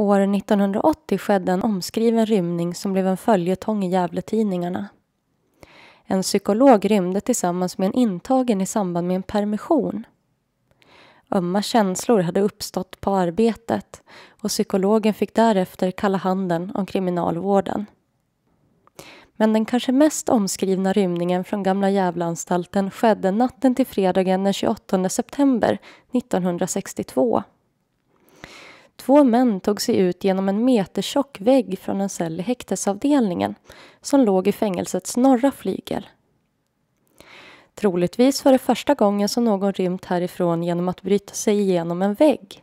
År 1980 skedde en omskriven rymning som blev en följetong i Gävletidningarna. En psykolog rymde tillsammans med en intagen i samband med en permission. Ömma känslor hade uppstått på arbetet och psykologen fick därefter kalla handen om kriminalvården. Men den kanske mest omskrivna rymningen från gamla Gävleanstalten skedde natten till fredagen den 28 september 1962. Två män tog sig ut genom en metertjock vägg från en cell i häktesavdelningen som låg i fängelsets norra flygel. Troligtvis var det första gången som någon rymt härifrån genom att bryta sig igenom en vägg.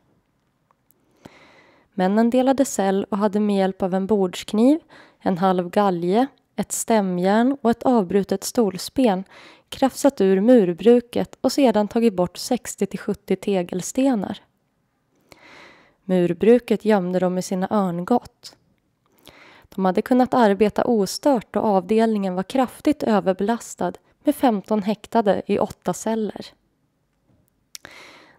Männen delade cell och hade med hjälp av en bordskniv, en halv galge, ett stämjärn och ett avbrutet stolsben krafsat ur murbruket och sedan tagit bort 60-70 tegelstenar. Murbruket gömde dem i sina örngott. De hade kunnat arbeta ostört och avdelningen var kraftigt överbelastad med 15 häktade i åtta celler.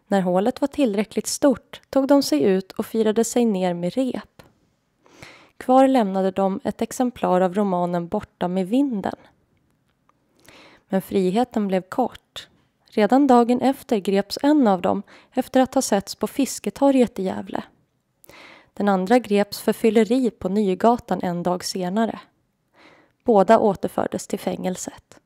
När hålet var tillräckligt stort tog de sig ut och firade sig ner med rep. Kvar lämnade de ett exemplar av romanen Borta med vinden. Men friheten blev kort. Redan dagen efter greps en av dem efter att ha setts på Fisketorget i Gävle. Den andra greps för fylleri på Nygatan en dag senare. Båda återfördes till fängelset.